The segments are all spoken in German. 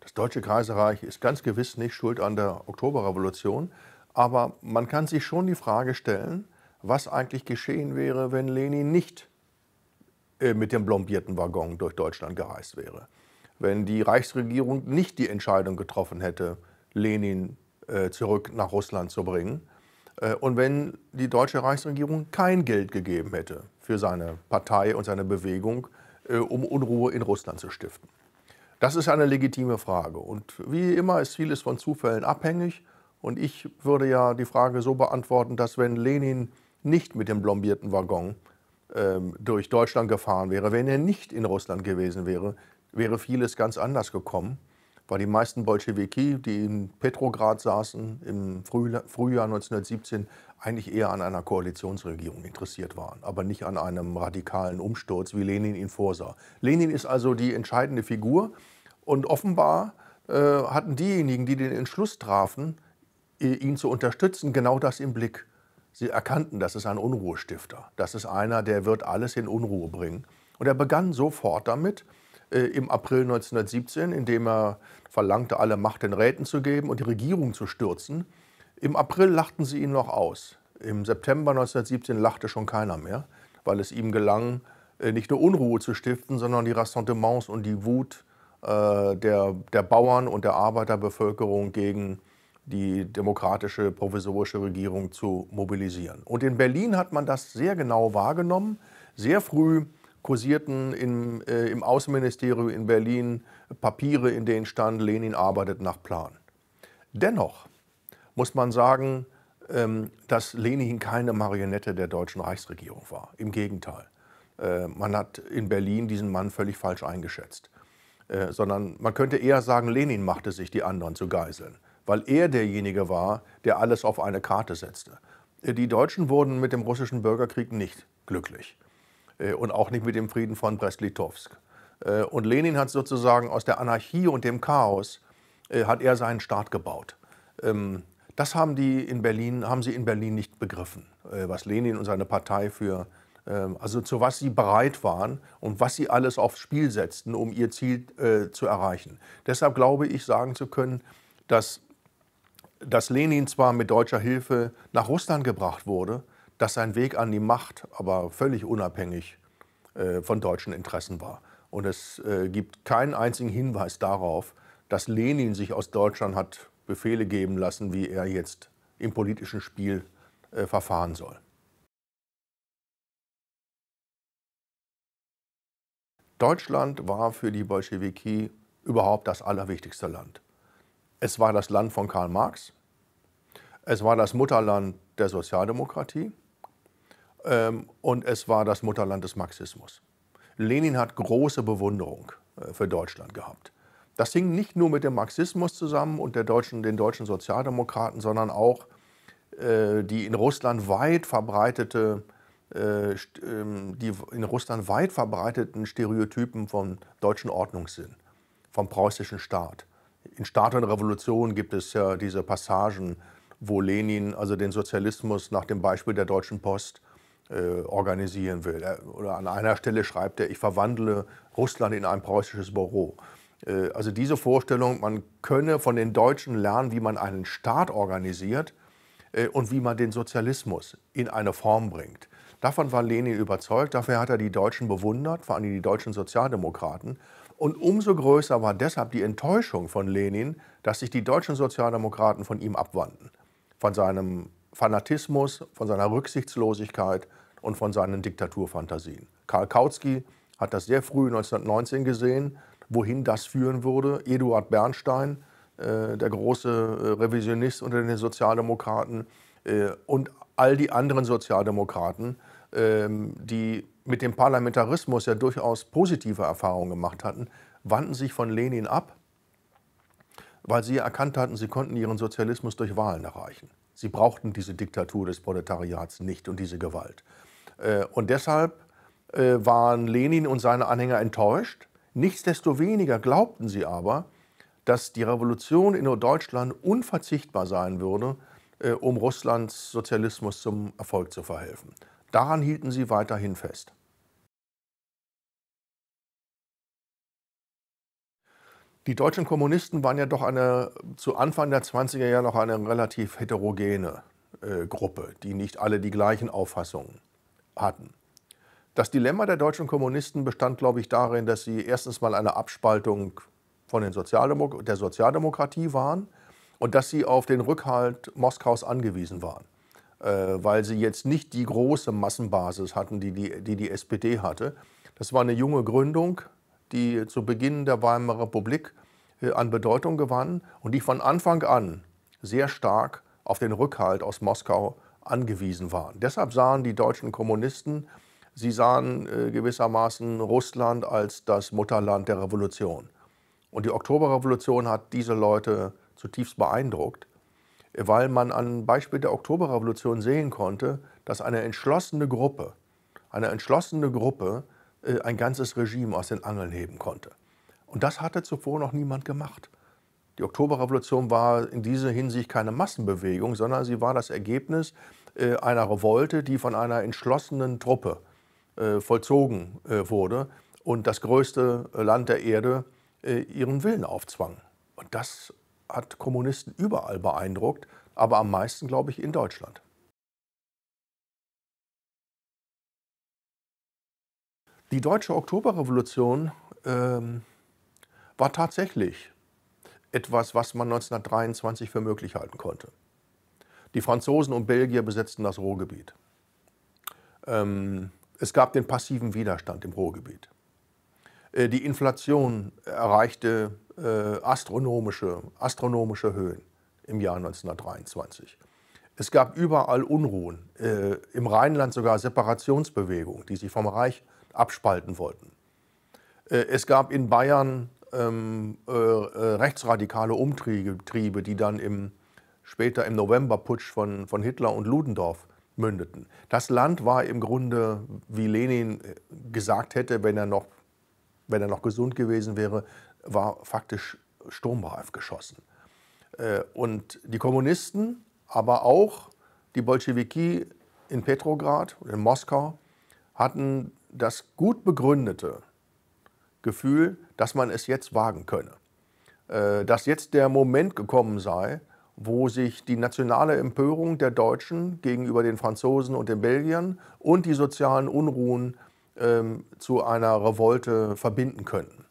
Das Deutsche Kaiserreich ist ganz gewiss nicht schuld an der Oktoberrevolution, aber man kann sich schon die Frage stellen, was eigentlich geschehen wäre, wenn Lenin nicht äh, mit dem blombierten Waggon durch Deutschland gereist wäre. Wenn die Reichsregierung nicht die Entscheidung getroffen hätte, Lenin äh, zurück nach Russland zu bringen. Äh, und wenn die deutsche Reichsregierung kein Geld gegeben hätte für seine Partei und seine Bewegung, um Unruhe in Russland zu stiften. Das ist eine legitime Frage. Und wie immer ist vieles von Zufällen abhängig. Und ich würde ja die Frage so beantworten, dass wenn Lenin nicht mit dem blombierten Waggon ähm, durch Deutschland gefahren wäre, wenn er nicht in Russland gewesen wäre, wäre vieles ganz anders gekommen weil die meisten Bolschewiki, die in Petrograd saßen im Frühjahr 1917, eigentlich eher an einer Koalitionsregierung interessiert waren, aber nicht an einem radikalen Umsturz, wie Lenin ihn vorsah. Lenin ist also die entscheidende Figur und offenbar äh, hatten diejenigen, die den Entschluss trafen, ihn zu unterstützen, genau das im Blick. Sie erkannten, das ist ein Unruhestifter, das ist einer, der wird alles in Unruhe bringen. Und er begann sofort damit, äh, im April 1917, indem er verlangte, alle Macht den Räten zu geben und die Regierung zu stürzen. Im April lachten sie ihn noch aus. Im September 1917 lachte schon keiner mehr, weil es ihm gelang, äh, nicht nur Unruhe zu stiften, sondern die Rassentiments und die Wut äh, der, der Bauern und der Arbeiterbevölkerung gegen die demokratische provisorische Regierung zu mobilisieren. Und in Berlin hat man das sehr genau wahrgenommen. Sehr früh kursierten im, äh, im Außenministerium in Berlin Papiere, in denen stand, Lenin arbeitet nach Plan. Dennoch muss man sagen, ähm, dass Lenin keine Marionette der deutschen Reichsregierung war. Im Gegenteil. Äh, man hat in Berlin diesen Mann völlig falsch eingeschätzt. Äh, sondern man könnte eher sagen, Lenin machte sich die anderen zu Geiseln, weil er derjenige war, der alles auf eine Karte setzte. Äh, die Deutschen wurden mit dem russischen Bürgerkrieg nicht glücklich. Äh, und auch nicht mit dem Frieden von Brest-Litovsk. Äh, und Lenin hat sozusagen aus der Anarchie und dem Chaos äh, hat er seinen Staat gebaut. Ähm, das haben die in Berlin, haben sie in Berlin nicht begriffen, was Lenin und seine Partei für, ähm, also zu was sie bereit waren und was sie alles aufs Spiel setzten, um ihr Ziel zu erreichen. Deshalb glaube ich, sagen zu können, dass dass Lenin zwar mit deutscher Hilfe nach Russland gebracht wurde, dass sein Weg an die Macht aber völlig unabhängig äh, von deutschen Interessen war. Und es äh, gibt keinen einzigen Hinweis darauf, dass Lenin sich aus Deutschland hat Befehle geben lassen, wie er jetzt im politischen Spiel äh, verfahren soll. Deutschland war für die Bolschewiki überhaupt das allerwichtigste Land. Es war das Land von Karl Marx, es war das Mutterland der Sozialdemokratie ähm, und es war das Mutterland des Marxismus. Lenin hat große Bewunderung äh, für Deutschland gehabt. Das hing nicht nur mit dem Marxismus zusammen und deutschen, den deutschen Sozialdemokraten, sondern auch äh, die in Russland weit verbreitete äh, ähm, die in Russland weit verbreiteten Stereotypen vom deutschen Ordnungssinn, vom preußischen Staat. In Staat und Revolution gibt es ja diese Passagen, wo Lenin also den Sozialismus nach dem Beispiel der Deutschen Post äh, organisieren will. oder an einer Stelle schreibt er, ich verwandle Russland in ein preußisches Büro. Äh, also diese Vorstellung, man könne von den Deutschen lernen, wie man einen Staat organisiert äh, und wie man den Sozialismus in eine Form bringt. Davon war Lenin überzeugt, dafür hat er die Deutschen bewundert, vor allem die deutschen Sozialdemokraten. Und umso größer war deshalb die Enttäuschung von Lenin, dass sich die deutschen Sozialdemokraten von ihm abwandten, von seinem Fanatismus, von seiner Rücksichtslosigkeit und von seinen Diktaturfantasien. Karl Kautsky hat das sehr früh 1919 gesehen, wohin das führen würde. Eduard Bernstein, äh, der große äh, Revisionist unter den Sozialdemokraten äh, und all die anderen Sozialdemokraten, ähm, die mit dem Parlamentarismus ja durchaus positive Erfahrungen gemacht hatten, wandten sich von Lenin ab, weil sie erkannt hatten, sie konnten ihren Sozialismus durch Wahlen erreichen. Sie brauchten diese Diktatur des Proletariats nicht und diese Gewalt. Äh, und deshalb äh, waren Lenin und seine Anhänger enttäuscht. Nichtsdestoweniger glaubten sie aber, dass die Revolution in Deutschland unverzichtbar sein würde, äh, um Russlands Sozialismus zum Erfolg zu verhelfen. Daran hielten sie weiterhin fest. Die deutschen Kommunisten waren ja doch eine, zu Anfang der 20er Jahre noch eine relativ heterogene äh, Gruppe, die nicht alle die gleichen Auffassungen hatten. Das Dilemma der deutschen Kommunisten bestand, glaube ich, darin, dass sie erstens mal eine Abspaltung von den Sozialdemok der Sozialdemokratie waren und dass sie auf den Rückhalt Moskaus angewiesen waren, äh, weil sie jetzt nicht die große Massenbasis hatten, die die, die die SPD hatte. Das war eine junge Gründung, die zu Beginn der Weimarer Republik äh, an Bedeutung gewann und die von Anfang an sehr stark auf den Rückhalt aus Moskau angewiesen waren. Deshalb sahen die deutschen Kommunisten, sie sahen äh, gewissermaßen Russland als das Mutterland der Revolution. Und die Oktoberrevolution hat diese Leute zutiefst beeindruckt, weil man an Beispiel der Oktoberrevolution sehen konnte, dass eine entschlossene Gruppe, eine entschlossene Gruppe äh, ein ganzes Regime aus den Angeln heben konnte. Und das hatte zuvor noch niemand gemacht. Die Oktoberrevolution war in dieser Hinsicht keine Massenbewegung, sondern sie war das Ergebnis äh, einer Revolte, die von einer entschlossenen Truppe äh, vollzogen äh, wurde und das größte Land der Erde ihren Willen aufzwang. Und das hat Kommunisten überall beeindruckt, aber am meisten, glaube ich, in Deutschland. Die deutsche Oktoberrevolution ähm, war tatsächlich etwas, was man 1923 für möglich halten konnte. Die Franzosen und Belgier besetzten das Ruhrgebiet. Ähm, es gab den passiven Widerstand im Ruhrgebiet. Äh, die Inflation erreichte äh, astronomische, astronomische Höhen im Jahr 1923. Es gab überall Unruhen, äh, im Rheinland sogar Separationsbewegungen, die sich vom Reich abspalten wollten. Äh, es gab in Bayern ähm, äh, äh, rechtsradikale Umtriebe, die dann im, später im Novemberputsch von, von Hitler und Ludendorff mündeten. Das Land war im Grunde, wie Lenin äh, gesagt hätte, wenn er noch, wenn er noch gesund gewesen wäre, war faktisch sturmreif geschossen. Äh, und die Kommunisten, aber auch die Bolschewiki in Petrograd, in Moskau, hatten das gut begründete Gefühl, dass man es jetzt wagen könne. Äh, dass jetzt der Moment gekommen sei, wo sich die nationale Empörung der Deutschen gegenüber den Franzosen und den Belgiern und die sozialen Unruhen ähm, zu einer Revolte verbinden könnten.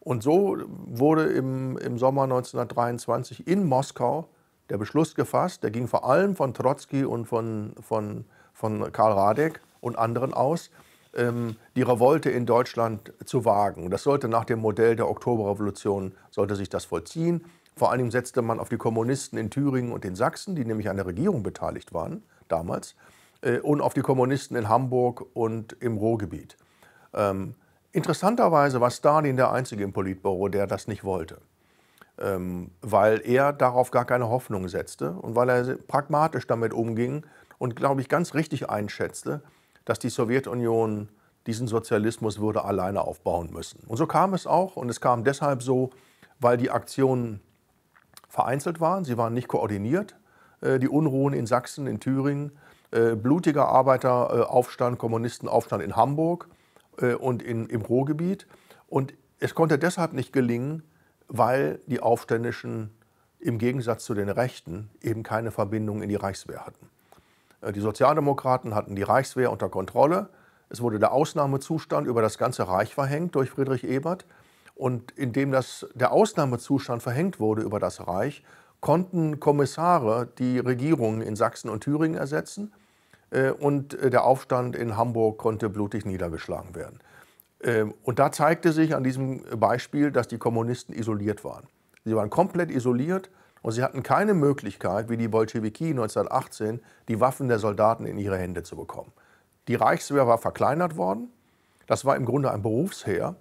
Und so wurde im, im Sommer 1923 in Moskau der Beschluss gefasst, der ging vor allem von Trotzki und von, von, von Karl Radek und anderen aus, ähm, die Revolte in Deutschland zu wagen. Das sollte nach dem Modell der Oktoberrevolution sollte sich das vollziehen. Vor allem setzte man auf die Kommunisten in Thüringen und in Sachsen, die nämlich an der Regierung beteiligt waren damals, äh, und auf die Kommunisten in Hamburg und im Ruhrgebiet. Ähm, interessanterweise war Stalin der Einzige im Politbüro, der das nicht wollte, ähm, weil er darauf gar keine Hoffnung setzte und weil er pragmatisch damit umging und, glaube ich, ganz richtig einschätzte, dass die Sowjetunion diesen Sozialismus würde alleine aufbauen müssen. Und so kam es auch und es kam deshalb so, weil die Aktionen vereinzelt waren, sie waren nicht koordiniert. Äh, die Unruhen in Sachsen, in Thüringen, äh, blutiger Arbeiteraufstand, Kommunistenaufstand in Hamburg äh, und in, im Ruhrgebiet. Und es konnte deshalb nicht gelingen, weil die Aufständischen im Gegensatz zu den Rechten eben keine Verbindung in die Reichswehr hatten. Äh, die Sozialdemokraten hatten die Reichswehr unter Kontrolle. Es wurde der Ausnahmezustand über das ganze Reich verhängt durch Friedrich Ebert. Und indem das, der Ausnahmezustand verhängt wurde über das Reich, konnten Kommissare die Regierungen in Sachsen und Thüringen ersetzen. Äh, und äh, der Aufstand in Hamburg konnte blutig niedergeschlagen werden. Ähm, und da zeigte sich an diesem Beispiel, dass die Kommunisten isoliert waren. Sie waren komplett isoliert und sie hatten keine Möglichkeit, wie die Bolschewiki 1918, die Waffen der Soldaten in ihre Hände zu bekommen. Die Reichswehr war verkleinert worden. Das war im Grunde ein Berufsheer.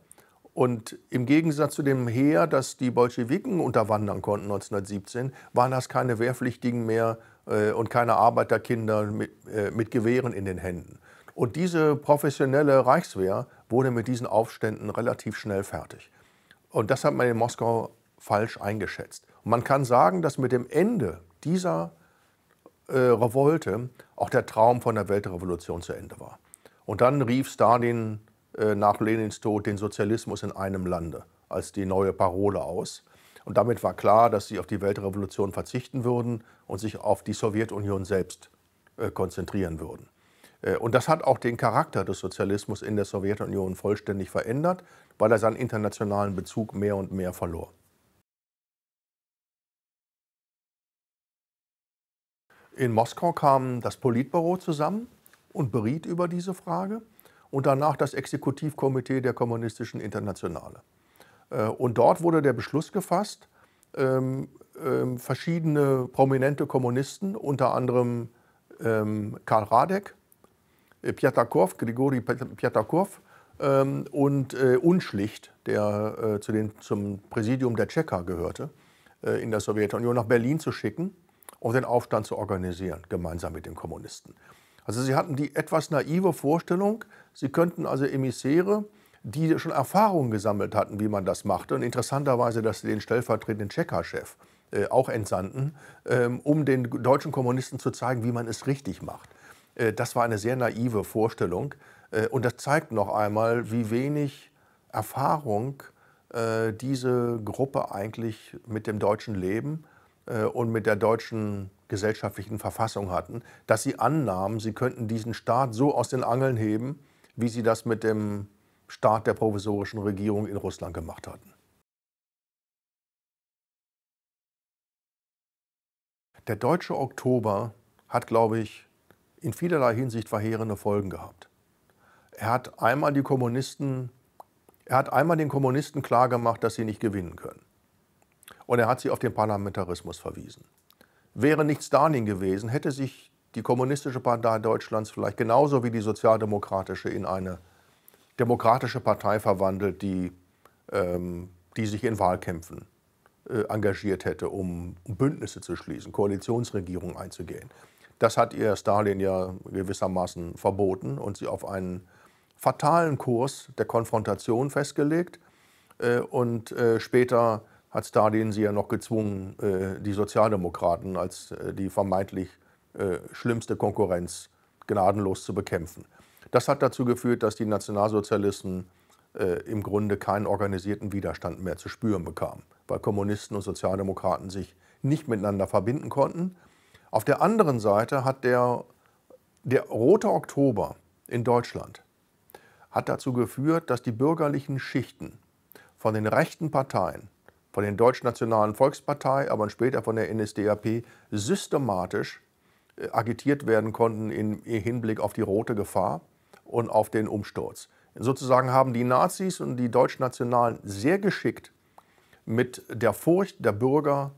Und im Gegensatz zu dem Heer, das die Bolschewiken unterwandern konnten 1917, waren das keine Wehrpflichtigen mehr äh, und keine Arbeiterkinder mit, äh, mit Gewehren in den Händen. Und diese professionelle Reichswehr wurde mit diesen Aufständen relativ schnell fertig. Und das hat man in Moskau falsch eingeschätzt man kann sagen, dass mit dem Ende dieser äh, Revolte auch der Traum von der Weltrevolution zu Ende war. Und dann rief Stalin äh, nach Lenins Tod den Sozialismus in einem Lande als die neue Parole aus. Und damit war klar, dass sie auf die Weltrevolution verzichten würden und sich auf die Sowjetunion selbst äh, konzentrieren würden. Äh, und das hat auch den Charakter des Sozialismus in der Sowjetunion vollständig verändert, weil er seinen internationalen Bezug mehr und mehr verlor. In Moskau kam das Politbüro zusammen und beriet über diese Frage und danach das Exekutivkomitee der Kommunistischen Internationale. Äh, und dort wurde der Beschluss gefasst, ähm, ähm, verschiedene prominente Kommunisten, unter anderem ähm, Karl Radek, äh, Pjatakov, Grigori Pjatakov und äh, Unschlicht, der zu den, zum Präsidium der Tscheka gehörte, in der Sowjetunion nach Berlin zu schicken um den Aufstand zu organisieren, gemeinsam mit den Kommunisten. Also sie hatten die etwas naive Vorstellung, sie könnten also Emissäre, die schon Erfahrungen gesammelt hatten, wie man das machte, und interessanterweise, dass sie den stellvertretenden Checker-Chef äh, auch entsandten, ähm, um den deutschen Kommunisten zu zeigen, wie man es richtig macht. Äh, das war eine sehr naive Vorstellung. Äh, und das zeigt noch einmal, wie wenig Erfahrung äh, diese Gruppe eigentlich mit dem deutschen Leben äh, und mit der deutschen gesellschaftlichen Verfassung hatten, dass sie annahmen, sie könnten diesen Staat so aus den Angeln heben, wie sie das mit dem Staat der provisorischen Regierung in Russland gemacht hatten. Der deutsche Oktober hat, glaube ich, in vielerlei Hinsicht verheerende Folgen gehabt. Er hat einmal die Kommunisten, er hat einmal den Kommunisten klargemacht, dass sie nicht gewinnen können und er hat sie auf den Parlamentarismus verwiesen. Wäre nicht Stalin gewesen, hätte sich die Kommunistische Partei Deutschlands vielleicht genauso wie die Sozialdemokratische in eine demokratische Partei verwandelt, die, ähm, die sich in Wahlkämpfen äh, engagiert hätte, um Bündnisse zu schließen, Koalitionsregierungen einzugehen. Das hat ihr Stalin ja gewissermaßen verboten und sie auf einen fatalen Kurs der Konfrontation festgelegt äh, und äh, später hat Stalin sie ja noch gezwungen, äh, die Sozialdemokraten als äh, die vermeintlich äh, schlimmste Konkurrenz gnadenlos zu bekämpfen. Das hat dazu geführt, dass die Nationalsozialisten im Grunde keinen organisierten Widerstand mehr zu spüren bekamen, weil Kommunisten und Sozialdemokraten sich nicht miteinander verbinden konnten. Auf der anderen Seite hat der, der Rote Oktober in Deutschland hat dazu geführt, dass die bürgerlichen Schichten von den rechten Parteien von der Deutschnationalen Volkspartei, aber später von der NSDAP systematisch äh, agitiert werden konnten im Hinblick auf die rote Gefahr und auf den Umsturz. Sozusagen haben die Nazis und die Deutschnationalen sehr geschickt mit der Furcht der Bürger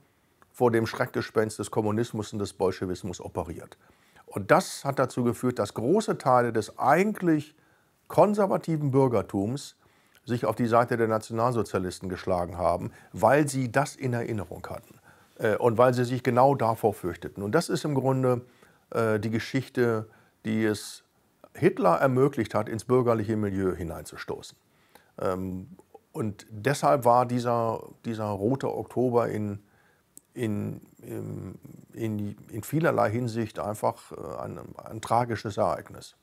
vor dem Schreckgespenst des Kommunismus und des Bolschewismus operiert. Und das hat dazu geführt, dass große Teile des eigentlich konservativen Bürgertums sich auf die Seite der Nationalsozialisten geschlagen haben, weil sie das in Erinnerung hatten äh, und weil sie sich genau davor fürchteten. Und das ist im Grunde äh, die Geschichte, die es Hitler ermöglicht hat, ins bürgerliche Milieu hineinzustoßen. Ähm, und deshalb war dieser, dieser rote Oktober in, in, ähm, in, in vielerlei Hinsicht einfach äh, ein, ein tragisches Ereignis.